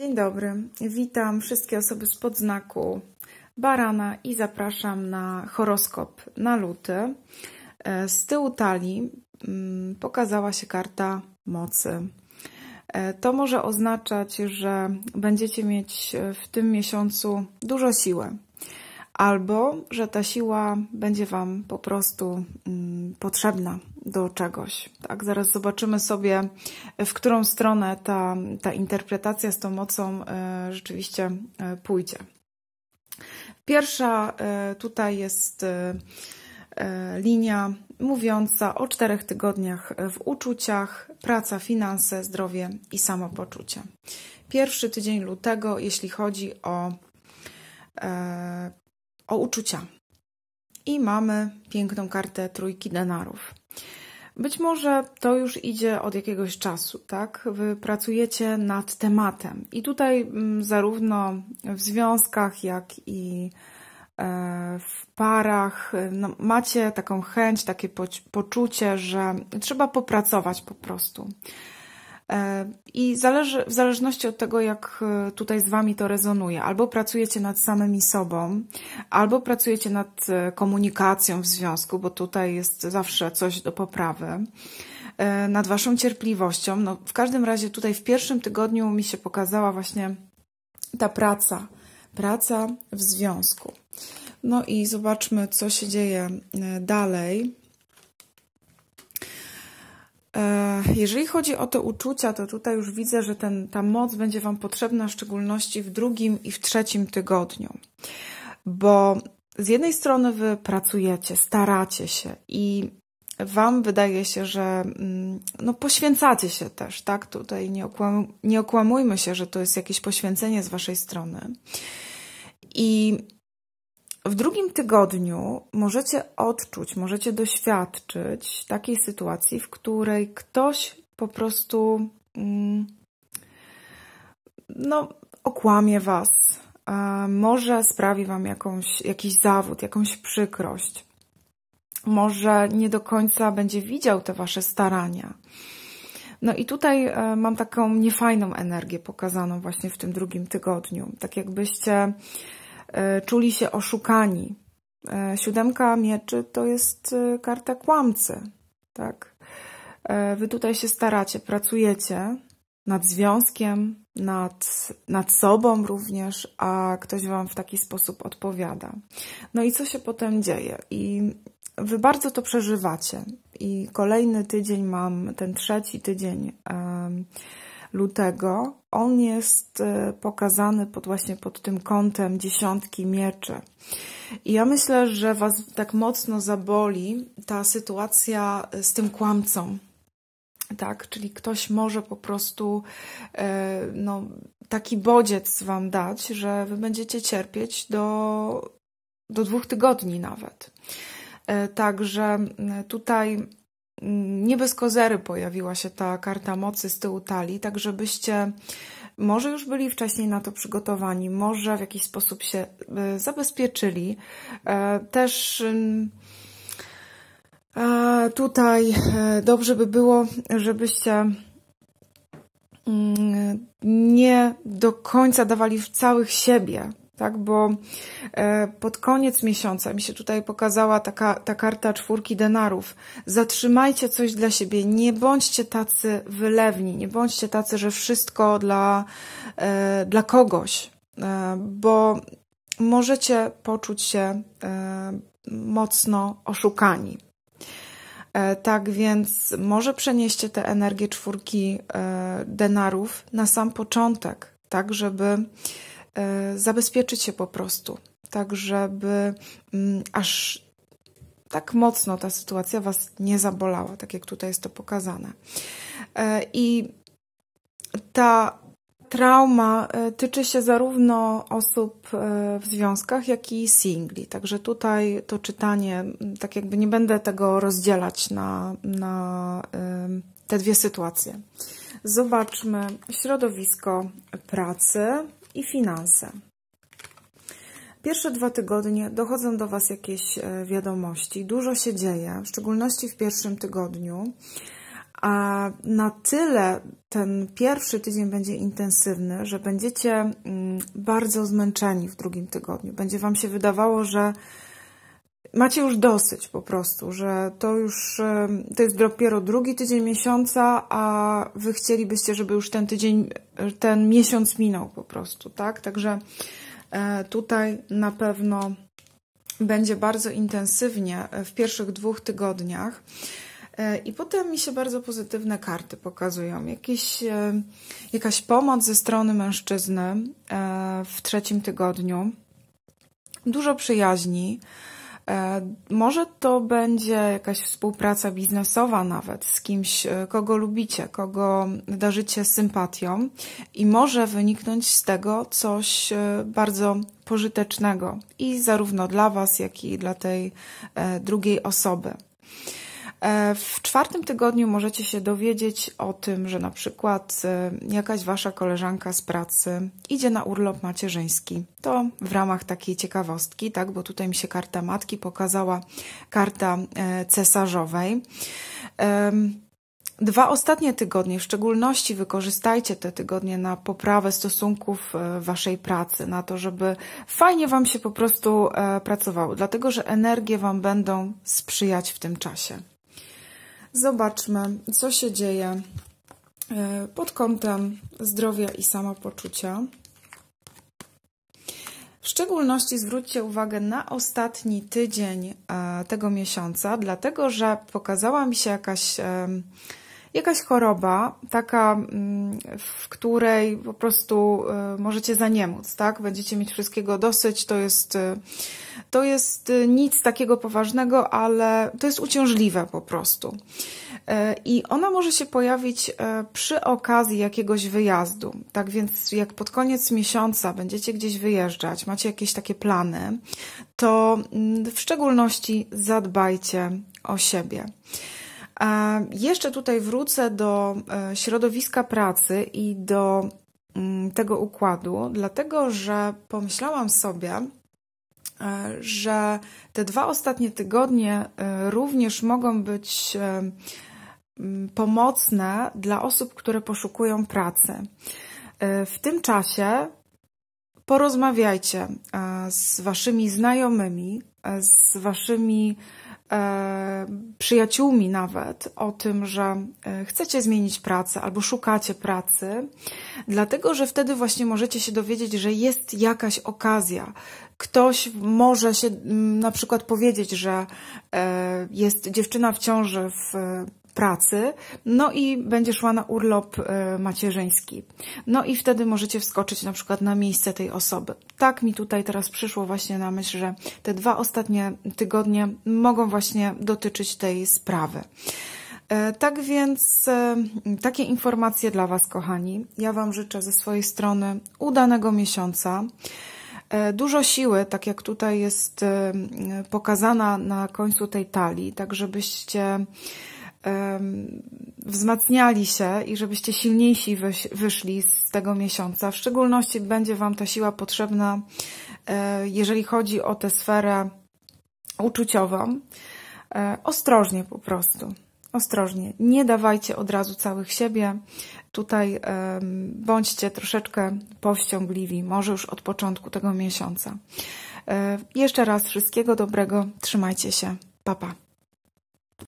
Dzień dobry, witam wszystkie osoby z podznaku barana i zapraszam na horoskop na luty. E, z tyłu talii mm, pokazała się karta mocy. E, to może oznaczać, że będziecie mieć w tym miesiącu dużo siły, albo że ta siła będzie Wam po prostu mm, potrzebna do czegoś. Tak, zaraz zobaczymy sobie, w którą stronę ta, ta interpretacja z tą mocą y, rzeczywiście y, pójdzie. Pierwsza y, tutaj jest linia mówiąca o czterech tygodniach w uczuciach, praca, finanse, zdrowie i samopoczucie. Pierwszy tydzień lutego, jeśli chodzi o o uczucia. I mamy piękną kartę trójki denarów. Być może to już idzie od jakiegoś czasu, tak? Wy pracujecie nad tematem. I tutaj mm, zarówno w związkach, jak i e, w parach no, macie taką chęć, takie poczucie, że trzeba popracować po prostu. E, I zależy, w zależności od tego, jak e, tutaj z Wami to rezonuje, albo pracujecie nad samymi sobą, albo pracujecie nad e, komunikacją w związku, bo tutaj jest zawsze coś do poprawy, nad Waszą cierpliwością. No, w każdym razie tutaj w pierwszym tygodniu mi się pokazała właśnie ta praca, praca w związku. No i zobaczmy, co się dzieje dalej. Jeżeli chodzi o te uczucia, to tutaj już widzę, że ten, ta moc będzie Wam potrzebna, w szczególności w drugim i w trzecim tygodniu, bo z jednej strony Wy pracujecie, staracie się i Wam wydaje się, że mm, no, poświęcacie się też, tak? Tutaj nie, okłam, nie okłamujmy się, że to jest jakieś poświęcenie z Waszej strony. I w drugim tygodniu możecie odczuć, możecie doświadczyć takiej sytuacji, w której ktoś po prostu mm, no, okłamie Was, może sprawi Wam jakąś, jakiś zawód, jakąś przykrość, może nie do końca będzie widział te Wasze starania. No i tutaj e, mam taką niefajną energię pokazaną właśnie w tym drugim tygodniu. Tak jakbyście E, czuli się oszukani. E, siódemka mieczy to jest e, karta kłamcy, tak? Wy tutaj się staracie, pracujecie nad związkiem, nad, nad sobą również, a ktoś Wam w taki sposób odpowiada. No i co się potem dzieje? I Wy bardzo to przeżywacie. I kolejny tydzień mam, ten trzeci tydzień lutego. On jest e, pokazany pod właśnie pod tym kątem dziesiątki mieczy. I ja myślę, że Was tak mocno zaboli ta sytuacja e, z tym kłamcą. Tak, czyli ktoś może po prostu e, no, taki bodziec wam dać, że wy będziecie cierpieć do, do dwóch tygodni nawet. Także tutaj nie bez kozery pojawiła się ta karta mocy z tyłu talii, tak żebyście może już byli wcześniej na to przygotowani, może w jakiś sposób się e, zabezpieczyli. E, też mm, e, tutaj dobrze by było, żebyście mm, nie do końca dawali w całych siebie, tak? Bo e, pod koniec miesiąca mi się tutaj pokazała taka, ta karta czwórki denarów. Zatrzymajcie coś dla siebie, nie bądźcie tacy wylewni, nie bądźcie tacy, że wszystko dla, e, dla kogoś, e, bo możecie poczuć się mocno oszukani. Tak więc może przenieście tę energię czwórki denarów na sam początek, tak żeby E, zabezpieczyć się po prostu, tak żeby mm, aż tak mocno ta sytuacja Was nie zabolała, tak jak tutaj jest to pokazane. E, I ta trauma e, tyczy się zarówno osób w związkach, jak i singli. Także tutaj to czytanie, tak jakby nie będę tego rozdzielać na, na te dwie sytuacje. Zobaczmy środowisko pracy i finanse. Pierwsze dwa tygodnie dochodzą do Was jakieś e, wiadomości, dużo się dzieje, w szczególności w pierwszym tygodniu. A na tyle ten pierwszy tydzień będzie intensywny, że będziecie mm, bardzo zmęczeni w drugim tygodniu. Będzie Wam się wydawało, że macie już dosyć po prostu, że to już to jest dopiero drugi tydzień miesiąca, a wy chcielibyście, żeby już ten tydzień, ten miesiąc minął po prostu, tak? Także e, tutaj na pewno będzie bardzo intensywnie e, w pierwszych dwóch tygodniach. E, I potem mi się bardzo pozytywne karty pokazują. Jakiś, jakaś pomoc ze strony mężczyzny w trzecim tygodniu, dużo przyjaźni, E, może to będzie jakaś współpraca biznesowa nawet z kimś, e, kogo lubicie, kogo darzycie sympatią i może wyniknąć z tego coś e, bardzo pożytecznego i zarówno dla Was, jak i dla tej drugiej osoby. E, w czwartym tygodniu możecie się dowiedzieć o tym, że na przykład e, jakaś wasza koleżanka z pracy idzie na urlop macierzyński. To w ramach takiej ciekawostki, tak, bo tutaj mi się karta matki pokazała, karta e, cesarzowej. Dwa ostatnie tygodnie, w szczególności wykorzystajcie te tygodnie na poprawę stosunków waszej pracy, na to, żeby fajnie wam się po prostu pracowało, dlatego że energie wam będą sprzyjać w tym czasie. Zobaczmy, co się dzieje e, pod kątem zdrowia i samopoczucia. W szczególności zwróćcie uwagę na ostatni tydzień e, tego miesiąca, dlatego że pokazała mi się jakaś jakaś choroba, taka, mm, w której po prostu y, możecie zaniemóc, tak? Będziecie mieć wszystkiego dosyć, to jest, y, to jest y, nic takiego poważnego, ale to jest uciążliwe po prostu. I ona może się pojawić przy okazji jakiegoś wyjazdu. Tak więc, jak pod koniec miesiąca będziecie gdzieś wyjeżdżać, macie jakieś takie plany, to mm, w szczególności zadbajcie o siebie. Jeszcze tutaj wrócę do e, środowiska pracy i do mm, tego układu, dlatego że pomyślałam sobie, e, że te dwa ostatnie tygodnie e, również mogą być mm, pomocne dla osób, które poszukują pracy. W tym czasie porozmawiajcie z waszymi znajomymi, z waszymi E, przyjaciółmi nawet o tym, że e, chcecie zmienić pracę albo szukacie pracy, dlatego że wtedy właśnie możecie się dowiedzieć, że jest jakaś okazja. Ktoś może się na przykład powiedzieć, że e, jest dziewczyna w ciąży w pracy, no i będzie szła na urlop e, macierzyński. No i wtedy możecie wskoczyć na przykład na miejsce tej osoby. Tak mi tutaj teraz przyszło właśnie na myśl, że te dwa ostatnie tygodnie mogą właśnie dotyczyć tej sprawy. E, tak więc e, takie informacje dla Was, kochani. Ja Wam życzę ze swojej strony udanego miesiąca. Dużo siły, tak jak tutaj jest pokazana na końcu tej talii, tak żebyście wzmacniali się i żebyście silniejsi wyszli z tego miesiąca. W szczególności będzie Wam ta siła potrzebna, e, jeżeli chodzi o tę sferę uczuciową. E, ostrożnie po prostu. Ostrożnie. Nie dawajcie od razu całych siebie. Tutaj bądźcie troszeczkę powściągliwi, może już od początku tego miesiąca. E, jeszcze raz wszystkiego dobrego. Trzymajcie się. Pa, pa.